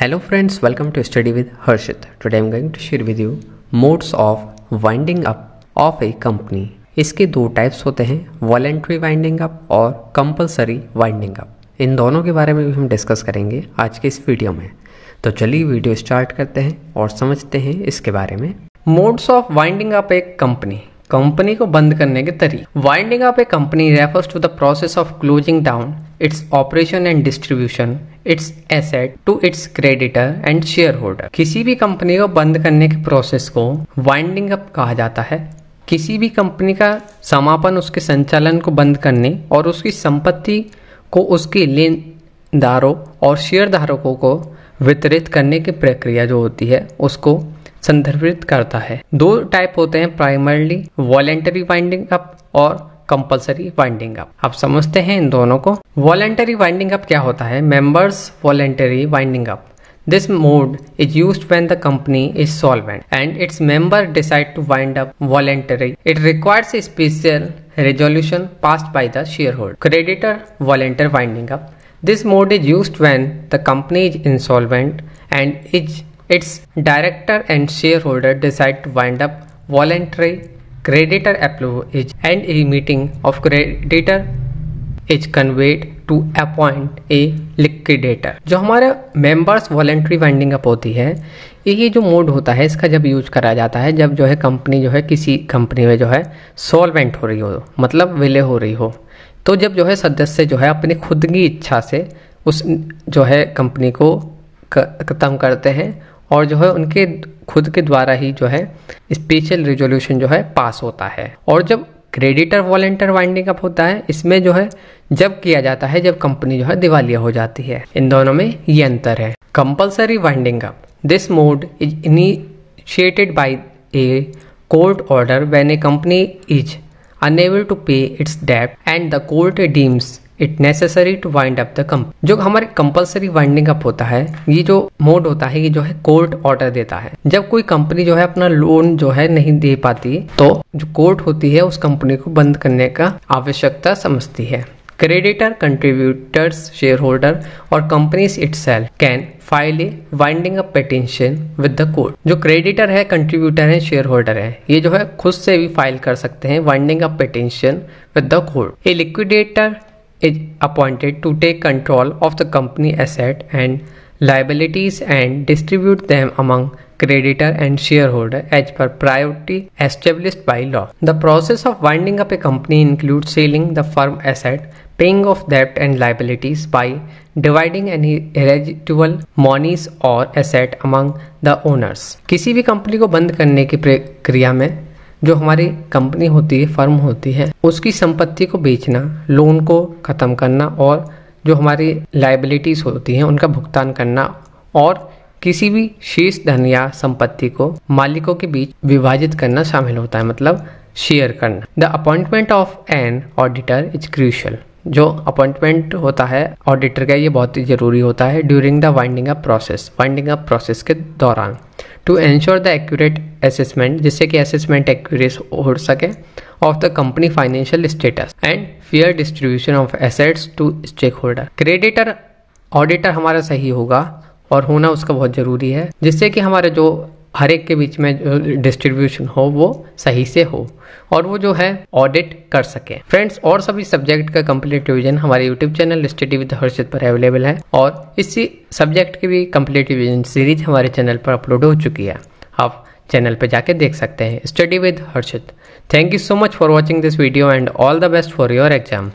Hello friends welcome to study with Harshit today I am going to share with you modes of winding up of a company इसके दो types होते हैं voluntary winding up और compulsory winding up इन दोनों के बारे में भी हम डिस्कस करेंगे आज के इस वीडियो में तो चलिए वीडियो स्टार्ट करते हैं और समझते हैं इसके बारे में modes of winding up a company company को बंद करने के तरीके winding up a company refers to the process of closing down its operation and distribution its asset to its creditor and share holder किसी भी कंपनी को बंद करने के प्रोसेस को वाइंडिंग अप कहा जाता है किसी भी कंपनी का समापन उसके संचालन को बंद करने और उसकी संपत्ति को उसके लेनदारों और शेयरधारकों को वितरित करने की प्रक्रिया जो होती है उसको संदर्भित करता है दो टाइप होते हैं प्राइमरली वॉलेंटरी वाइंडिंग अप और कंपलसरी वाइंडिंग अप आप समझते हैं इन दोनों को वॉलेंटरी वाइंडिंग अप क्या होता है members voluntary winding up This mode is used when the company is solvent and its members decide to wind up voluntarily. It requires a special resolution passed by the shareholder. Creditor volunteer winding up. This mode is used when the company is insolvent and its, its director and shareholder decide to wind up voluntarily creditor approval is and a meeting of creditor is convened to appoint a liquidator जो हमारा members voluntary winding up होती है ये जो mode होता है इसका जब यूज करा जाता है जब जो है कंपनी जो है किसी कंपनी में जो है सॉल्वेंट हो रही हो मतलब विले हो रही हो तो जब जो है सदस्य जो है अपनी खुद की इच्छा से उस जो है कंपनी को खत्म करते हैं और जो है उनके खुद के द्वारा ही जो है स्पेशल रेजोल्यूशन जो है पास होता है और जब क्रेडिटर वॉलेंटर वाइंडिंग अप होता है इसमें जो है जब किया जाता है जब कंपनी जो है दिवालिया हो जाती है इन दोनों में ये अंतर है compulsory winding up this mode is initiated by a court order when a company is unable to pay its debt and the court deems it necessary to wind up the comp जो हमारे compulsory winding up होता है ये जो mode होता है ये जो है कोर्ट ऑर्डर देता है जब कोई कंपनी जो है अपना लोन जो है नहीं दे पाती तो जो कोर्ट होती है उस कंपनी को बंद करने का आवश्यकता समझती है क्रेडिटर कंट्रीब्यूटर्स शेयर होल्डर और companies itself can file a winding up petition with the court जो क्रेडिटर है कंट्रीब्यूटर है शेयर होल्डर है ये जो है खुद से भी फाइल कर सकते हैं winding up petition with the court a liquidator is appointed to take control of the company asset and liabilities and distribute them among creditor and shareholder as per priority established by law. The process of winding up a company includes selling the firm asset, paying off debt and liabilities by dividing any residual monies or asset among the owners किसी भी company को बंद करने की प्रक्रिया में जो हमारी कंपनी होती है फर्म होती है उसकी संपत्ति को बेचना लोन को ख़त्म करना और जो हमारी लाइबिलिटीज़ होती हैं उनका भुगतान करना और किसी भी शेष धन या संपत्ति को मालिकों के बीच विभाजित करना शामिल होता है मतलब शेयर करना the appointment of an auditor is crucial जो अपॉइंटमेंट होता है ऑडिटर का ये बहुत ही ज़रूरी होता है during the winding up process winding up process के दौरान to ensure the accurate assessment जिससे कि असेसमेंट एक्यूरेस हो सके of the company financial status and fair distribution of assets to stake holder creditor auditor हमारा सही होगा और होना उसका बहुत ज़रूरी है जिससे कि हमारे जो हर एक के बीच में जो डिस्ट्रीब्यूशन हो वो सही से हो और वो जो है ऑडिट कर सके फ्रेंड्स और सभी सब्जेक्ट का कंप्लीट रिविजन हमारे YouTube channel study with Harshit पर अवेलेबल है और इसी सब्जेक्ट की भी कंप्लीट रिविजन सीरीज हमारे चैनल पर अपलोड हो चुकी है आप चैनल पे जाके देख सकते हैं study with Harshit thank you so much for watching this video and all the best for your exam